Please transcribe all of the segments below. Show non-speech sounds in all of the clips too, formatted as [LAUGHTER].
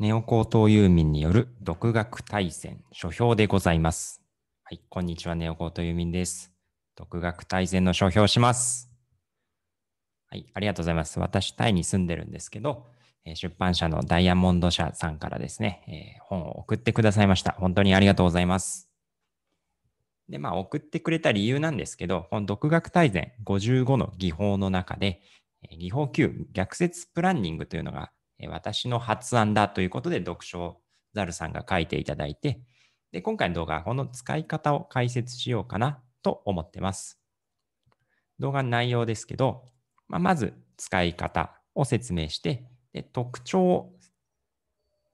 ネオ高等遊民による独学対戦書評でございます。はい、こんにちは、ネオ高等遊民です。独学大戦の書評します。はい、ありがとうございます。私、タイに住んでるんですけど、出版社のダイヤモンド社さんからですね、えー、本を送ってくださいました。本当にありがとうございます。で、まあ、送ってくれた理由なんですけど、この独学大全55の技法の中で、技法9、逆説プランニングというのが私の発案だということで読書をザルさんが書いていただいて、で今回の動画はこの使い方を解説しようかなと思ってます。動画の内容ですけど、まあ、まず使い方を説明して、で特徴を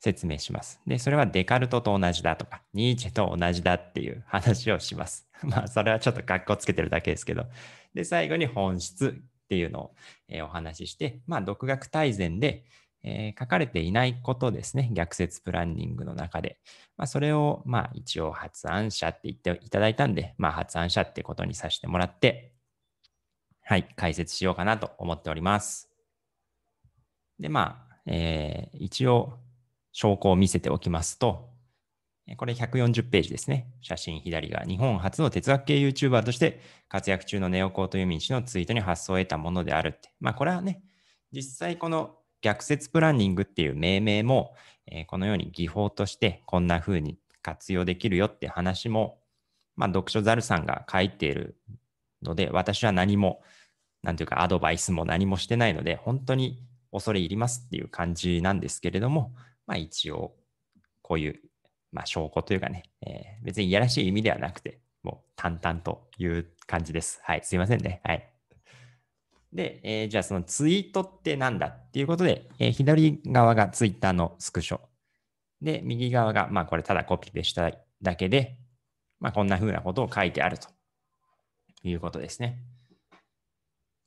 説明します。で、それはデカルトと同じだとか、ニーチェと同じだっていう話をします。[LAUGHS] まあ、それはちょっと格好つけてるだけですけど。で、最後に本質っていうのを、えお話しして、まあ、独学大全で、えー、書かれていないことですね、逆説プランニングの中で。まあ、それを、まあ、一応発案者って言っていただいたんで、まあ、発案者ってことにさせてもらって、はい、解説しようかなと思っております。で、まあ、えー、一応、証拠を見せておきますと、これ140ページですね。写真左が日本初の哲学系 YouTuber として活躍中のネオコートユミン氏のツイートに発想を得たものであるって。まあこれはね、実際この逆説プランニングっていう命名も、えー、このように技法としてこんな風に活用できるよって話も、まあ、読書ザルさんが書いているので、私は何も、なんていうかアドバイスも何もしてないので、本当に恐れ入りますっていう感じなんですけれども、まあ一応、こういう、まあ、証拠というかね、えー、別にいやらしい意味ではなくて、もう淡々という感じです。はい、すいませんね。はい。で、えー、じゃあそのツイートってなんだっていうことで、えー、左側がツイッターのスクショ。で、右側が、まあこれただコピペしただけで、まあこんな風なことを書いてあるということですね。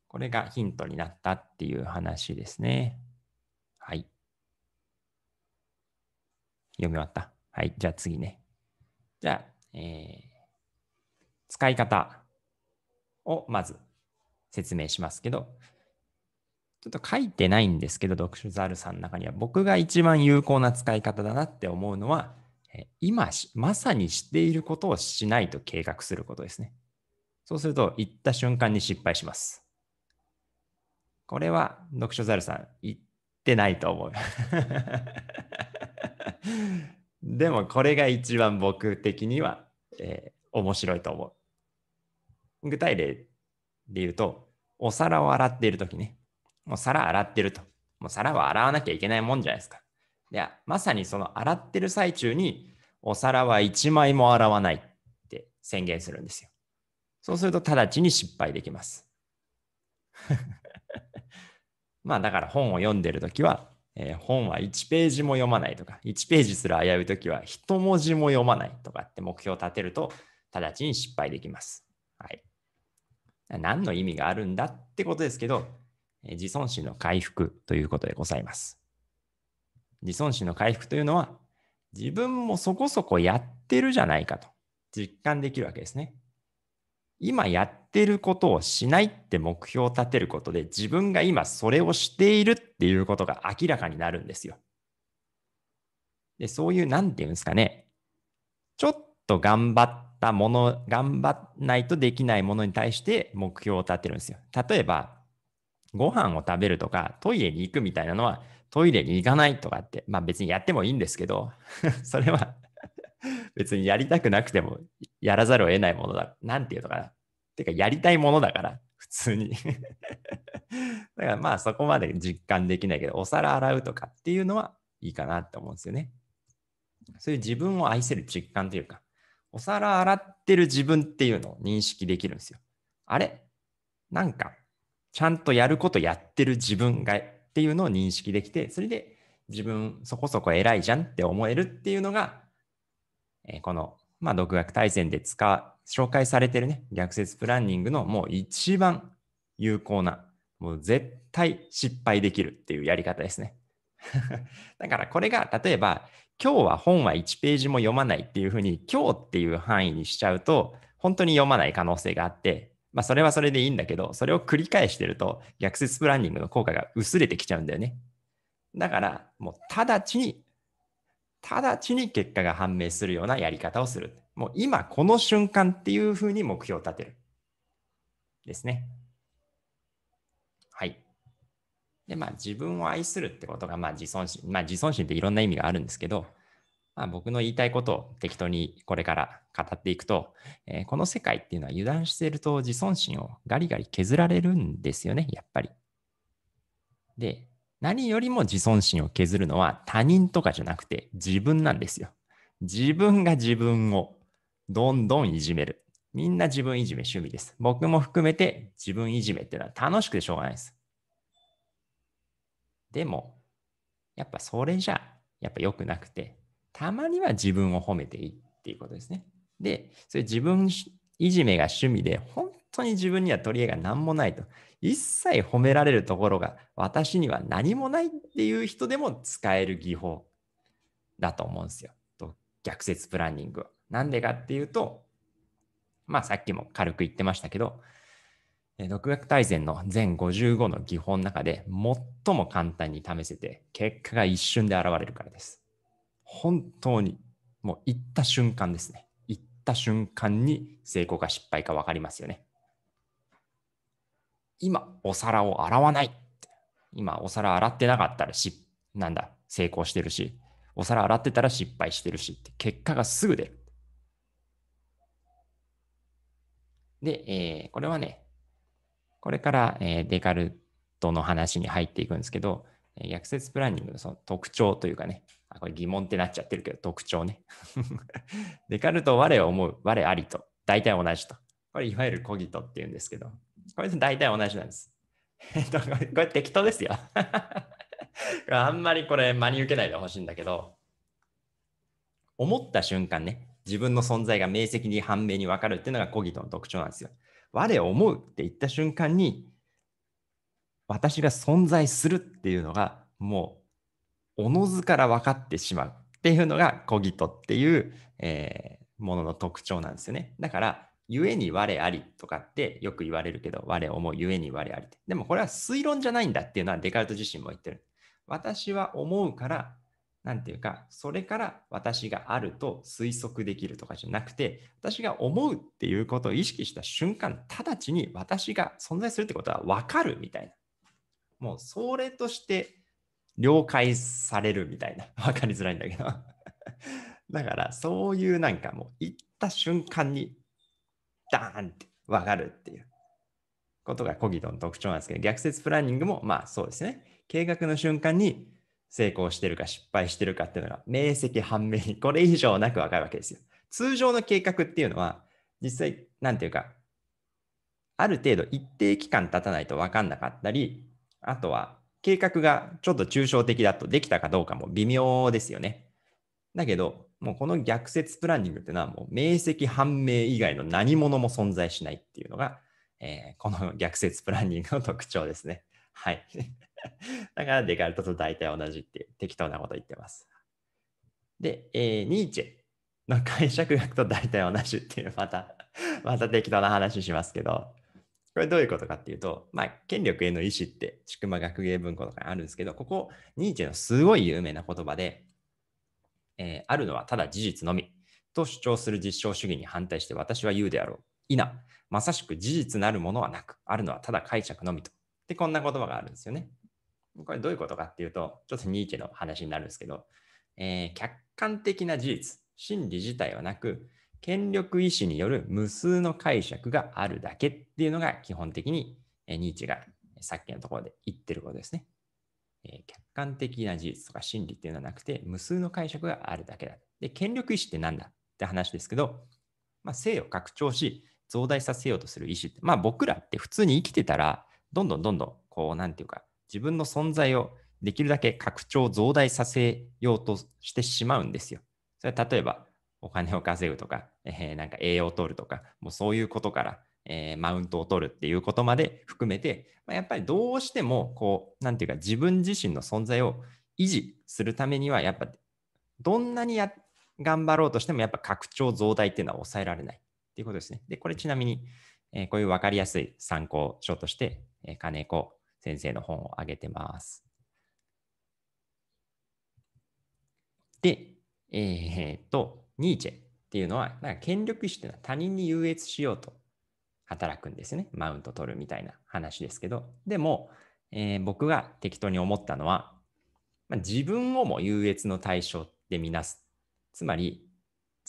これがヒントになったっていう話ですね。はい。読み終わった。はい。じゃあ次ね。じゃあ、えー、使い方をまず説明しますけど、ちょっと書いてないんですけど、読書ザルさんの中には、僕が一番有効な使い方だなって思うのは、今、まさにしていることをしないと計画することですね。そうすると、行った瞬間に失敗します。これは、読書ザルさん、行ってないと思う。[LAUGHS] でも、これが一番僕的には、えー、面白いと思う。具体例で言うと、お皿を洗っているときね、もう皿洗ってると。もう皿は洗わなきゃいけないもんじゃないですか。で、まさにその洗ってる最中に、お皿は1枚も洗わないって宣言するんですよ。そうすると直ちに失敗できます。[LAUGHS] まあだから本を読んでるときは、えー、本は1ページも読まないとか、1ページすら危ういときは1文字も読まないとかって目標を立てると、直ちに失敗できます。何の意味があるんだってことですけど、自尊心の回復ということでございます。自尊心の回復というのは、自分もそこそこやってるじゃないかと実感できるわけですね。今やってることをしないって目標を立てることで、自分が今それをしているっていうことが明らかになるんですよ。で、そういう、なんていうんですかね、ちょっと頑張っったもの、頑張らないとできないものに対して目標を立てるんですよ。例えば、ご飯を食べるとか、トイレに行くみたいなのは、トイレに行かないとかって、まあ別にやってもいいんですけど、[LAUGHS] それは別にやりたくなくてもやらざるを得ないものだ。なんていうのかな。てか、やりたいものだから、普通に [LAUGHS] だからまあそこまで実感できないけど、お皿洗うとかっていうのはいいかなって思うんですよね。そういう自分を愛せる実感というか、お皿洗ってる自分っていうのを認識できるんですよ。あれなんか、ちゃんとやることやってる自分がっていうのを認識できて、それで自分そこそこ偉いじゃんって思えるっていうのが、えー、この、まあ、独学大戦で使う、紹介されてるね、逆説プランニングのもう一番有効な、もう絶対失敗できるっていうやり方ですね。[LAUGHS] だからこれが例えば今日は本は1ページも読まないっていうふうに、今日っていう範囲にしちゃうと、本当に読まない可能性があって、まあ、それはそれでいいんだけど、それを繰り返してると、逆説プランニングの効果が薄れてきちゃうんだよね。だから、もう直ちに、直ちに結果が判明するようなやり方をする。もう今、この瞬間っていうふうに目標を立てる。ですね。はい。で、まあ自分を愛するってことが、まあ自尊心、まあ自尊心っていろんな意味があるんですけど、まあ、僕の言いたいことを適当にこれから語っていくと、えー、この世界っていうのは油断していると自尊心をガリガリ削られるんですよね、やっぱり。で、何よりも自尊心を削るのは他人とかじゃなくて自分なんですよ。自分が自分をどんどんいじめる。みんな自分いじめ趣味です。僕も含めて自分いじめっていうのは楽しくてしょうがないです。でも、やっぱそれじゃ、やっぱ良くなくて、たまには自分を褒めていいっていうことですね。で、それ自分いじめが趣味で、本当に自分には取り柄が何もないと、一切褒められるところが私には何もないっていう人でも使える技法だと思うんですよ。と逆説プランニングは。なんでかっていうと、まあさっきも軽く言ってましたけど、独学大全の全55の技法の中で最も簡単に試せて結果が一瞬で現れるからです。本当にもう行った瞬間ですね。行った瞬間に成功か失敗か分かりますよね。今お皿を洗わない。今お皿洗ってなかったらし、なんだ、成功してるし、お皿洗ってたら失敗してるしって結果がすぐ出る。で、えー、これはね、これから、えデカルトの話に入っていくんですけど、逆説プランニングのその特徴というかね、あこれ疑問ってなっちゃってるけど、特徴ね。[LAUGHS] デカルト、我を思う、我ありと、大体同じと。これ、いわゆるコギトっていうんですけど、これ大体同じなんです。えっと、これ適当ですよ。[LAUGHS] あんまりこれ真に受けないでほしいんだけど、思った瞬間ね、自分の存在が明晰に判明に分かるっていうのがコギトの特徴なんですよ。我思うって言った瞬間に、私が存在するっていうのが、もう、おのずから分かってしまうっていうのが、コギトっていう、えー、ものの特徴なんですよね。だから、故に我ありとかってよく言われるけど、我思う故に我ありって。でもこれは推論じゃないんだっていうのはデカルト自身も言ってる。私は思うからなんていうか、それから私があると推測できるとかじゃなくて、私が思うっていうことを意識した瞬間、直ちに私が存在するってことは分かるみたいな。もうそれとして了解されるみたいな。分 [LAUGHS] かりづらいんだけど。[LAUGHS] だから、そういうなんかもう行った瞬間に、ダーンって分かるっていうことがコギドの特徴なんですけど、逆説プランニングもまあそうですね。計画の瞬間に成功してるか失敗してるかっていうのが明晰判明にこれ以上なくわかるわけですよ。通常の計画っていうのは実際何ていうかある程度一定期間経たないと分かんなかったりあとは計画がちょっと抽象的だとできたかどうかも微妙ですよね。だけどもうこの逆説プランニングっていうのはもう明晰判明以外の何者も存在しないっていうのが、えー、この逆説プランニングの特徴ですね。はい。[LAUGHS] だからデカルトと大体同じっていう適当なこと言ってます。で、えー、ニーチェの解釈学と大体同じっていうまた [LAUGHS] また適当な話しますけど、これどういうことかっていうと、まあ、権力への意志ってくま学芸文庫とかにあるんですけど、ここ、ニーチェのすごい有名な言葉で、えー、あるのはただ事実のみと主張する実証主義に反対して私は言うであろう。否、まさしく事実なるものはなく、あるのはただ解釈のみと。で、こんな言葉があるんですよね。これどういうことかっていうと、ちょっとニーチェの話になるんですけど、えー、客観的な事実、真理自体はなく、権力意志による無数の解釈があるだけっていうのが基本的に、えー、ニーチェがさっきのところで言ってることですね。えー、客観的な事実とか真理っていうのはなくて、無数の解釈があるだけだ。で、権力意志って何だって話ですけど、まあ、性を拡張し、増大させようとする意志って、まあ僕らって普通に生きてたら、どんどんどんどん、こう、なんていうか、自分の存在をできるだけ拡張、増大させようとしてしまうんですよ。それは例えば、お金を稼ぐとか、えー、なんか栄養を取るとか、もうそういうことから、えー、マウントを取るっていうことまで含めて、まあ、やっぱりどうしても、こう、なんていうか、自分自身の存在を維持するためには、やっぱ、どんなにや頑張ろうとしても、やっぱ拡張、増大っていうのは抑えられないっていうことですね。で、これちなみに、えー、こういう分かりやすい参考書として、え金子先生の本をあげてます。で、えっ、と、ニーチェっていうのは、なんか権力士っていうのは他人に優越しようと働くんですね。マウント取るみたいな話ですけど。でも、えー、僕が適当に思ったのは、まあ、自分をも優越の対象でみなす。つまり、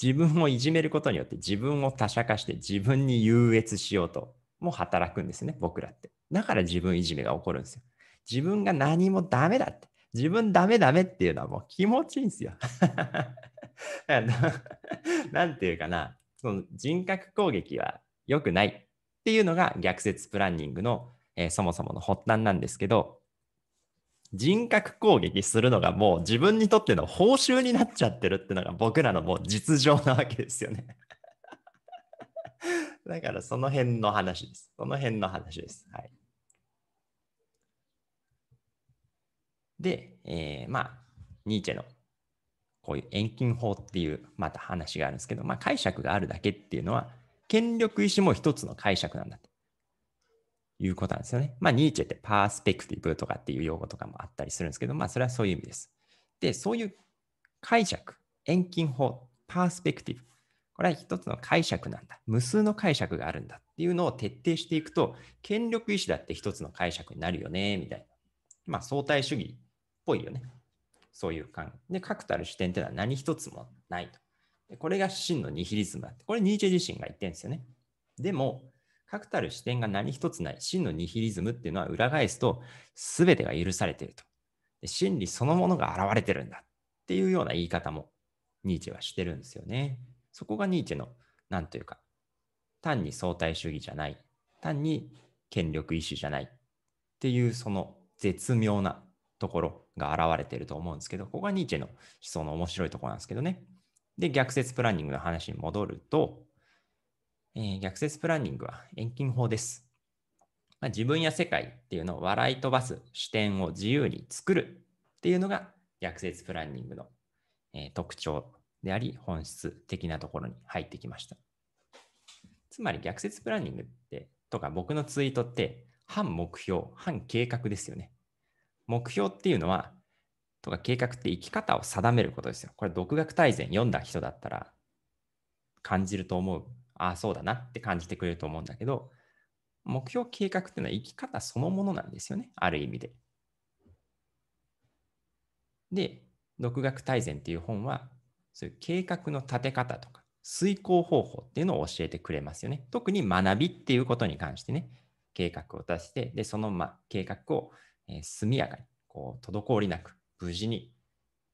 自分をいじめることによって自分を他者化して自分に優越しようとも働くんですね、僕らって。だから自分いじめが起こるんですよ。自分が何もダメだって。自分ダメダメっていうのはもう気持ちいいんですよ。[LAUGHS] [LAUGHS] なんていうかな、その人格攻撃は良くないっていうのが逆説プランニングの、えー、そもそもの発端なんですけど、人格攻撃するのがもう自分にとっての報酬になっちゃってるっていうのが僕らのもう実情なわけですよね。[LAUGHS] だからその辺の話です。その辺の話です。はい。で、えー、まあ、ニーチェのこういう遠近法っていうまた話があるんですけど、まあ、解釈があるだけっていうのは、権力意志も一つの解釈なんだということなんですよね。まあ、ニーチェってパースペクティブとかっていう用語とかもあったりするんですけど、まあ、それはそういう意味です。で、そういう解釈、遠近法、パースペクティブ、これは一つの解釈なんだ。無数の解釈があるんだっていうのを徹底していくと、権力意志だって一つの解釈になるよね、みたいな。まあ、相対主義ぽいよね。そういう感で、確たる視点っていうのは何一つもないと。でこれが真のニヒリズムだって。これニーチェ自身が言ってるんですよね。でも、確たる視点が何一つない、真のニヒリズムっていうのは裏返すと、全てが許されていると。で真理そのものが現れてるんだっていうような言い方もニーチェはしてるんですよね。そこがニーチェの、何というか、単に相対主義じゃない、単に権力意志じゃないっていうその絶妙なところが現れてると思うんですけど、ここがニーチェの思想の面白いところなんですけどね。で、逆説プランニングの話に戻ると、えー、逆説プランニングは遠近法です。まあ、自分や世界っていうのを笑い飛ばす視点を自由に作るっていうのが逆説プランニングの、えー、特徴であり、本質的なところに入ってきました。つまり逆説プランニングってとか僕のツイートって反目標、反計画ですよね。目標っていうのは、とか計画って生き方を定めることですよ。これ、独学大全読んだ人だったら感じると思う。ああ、そうだなって感じてくれると思うんだけど、目標計画っていうのは生き方そのものなんですよね。ある意味で。で、独学大全っていう本は、そういう計画の立て方とか、遂行方法っていうのを教えてくれますよね。特に学びっていうことに関してね、計画を出して、で、その、ま、計画をえー、速やかに、こう、滞りなく、無事に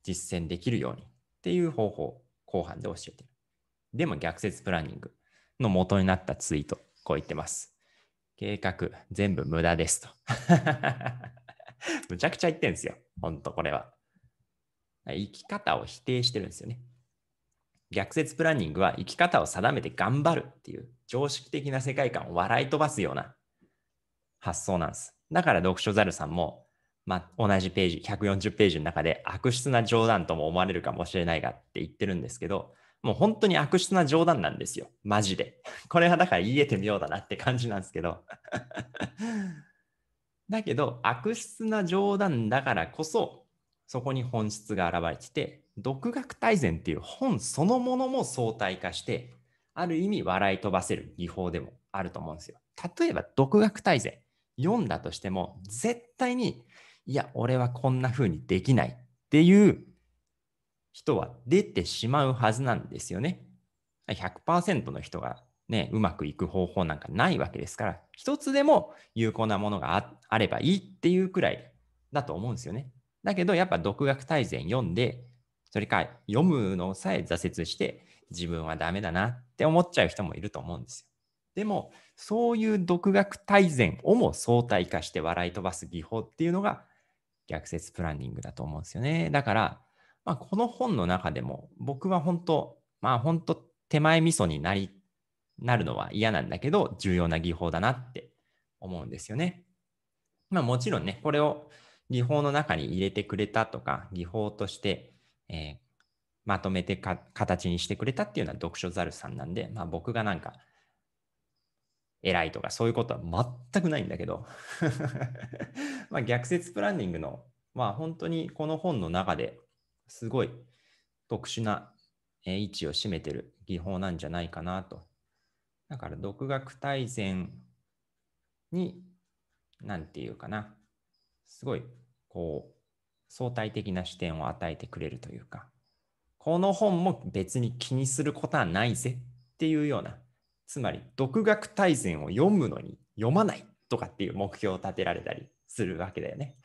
実践できるようにっていう方法、後半で教えてる。でも逆説プランニングの元になったツイート、こう言ってます。計画、全部無駄ですと。[LAUGHS] むちゃくちゃ言ってるんですよ。ほんと、これは。生き方を否定してるんですよね。逆説プランニングは生き方を定めて頑張るっていう常識的な世界観を笑い飛ばすような発想なんです。だから読書猿さんも、まあ、同じページ、140ページの中で悪質な冗談とも思われるかもしれないがって言ってるんですけど、もう本当に悪質な冗談なんですよ。マジで。これはだから言えてみようだなって感じなんですけど。[LAUGHS] だけど、悪質な冗談だからこそ、そこに本質が現れてて、独学大全っていう本そのものも相対化して、ある意味笑い飛ばせる技法でもあると思うんですよ。例えば、独学大全。読んだとしても、絶対に、いや、俺はこんな風にできないっていう人は出てしまうはずなんですよね。100%の人がね、うまくいく方法なんかないわけですから、一つでも有効なものがあればいいっていうくらいだと思うんですよね。だけど、やっぱ独学大全読んで、それか読むのさえ挫折して、自分はダメだなって思っちゃう人もいると思うんですよ。でも、そういう独学大全をも相対化して笑い飛ばす技法っていうのが逆説プランニングだと思うんですよね。だから、まあ、この本の中でも僕は本当、まあ本当手前味噌になり、なるのは嫌なんだけど、重要な技法だなって思うんですよね。まあもちろんね、これを技法の中に入れてくれたとか、技法として、えー、まとめてか形にしてくれたっていうのは読書猿さんなんで、まあ僕がなんか、偉いとかそういうことは全くないんだけど [LAUGHS] まあ逆説プランニングのまあ本当にこの本の中ですごい特殊な位置を占めてる技法なんじゃないかなと。だから独学大全に何て言うかなすごいこう相対的な視点を与えてくれるというかこの本も別に気にすることはないぜっていうようなつまり独学大全を読むのに読まないとかっていう目標を立てられたりするわけだよね。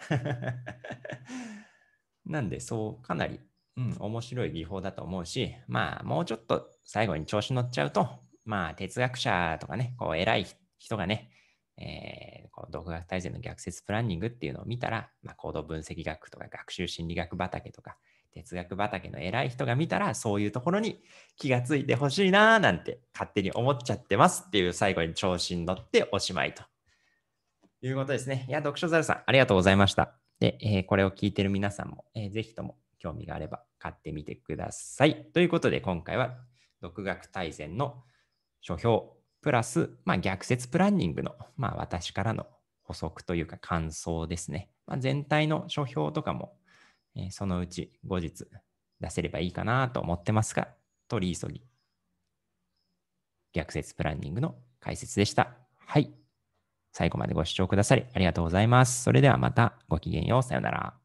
[LAUGHS] なんでそうかなり、うん、面白い技法だと思うしまあもうちょっと最後に調子乗っちゃうとまあ哲学者とかねこう偉い人がねえー、この独学大全の逆説プランニングっていうのを見たら、まあ、行動分析学とか学習心理学畑とか、哲学畑の偉い人が見たらそういうところに気がついてほしいなーなんて勝手に思っちゃってますっていう最後に調子に乗っておしまいということですね。いや、読書猿さんありがとうございました。で、えー、これを聞いてる皆さんも、えー、ぜひとも興味があれば買ってみてください。ということで今回は独学大全の書評プラス、まあ、逆説プランニングの、まあ、私からの補足というか感想ですね。まあ、全体の書評とかもえそのうち後日出せればいいかなと思ってますが、取り急ぎ。逆説プランニングの解説でした。はい。最後までご視聴くださりありがとうございます。それではまたごきげんよう。さようなら。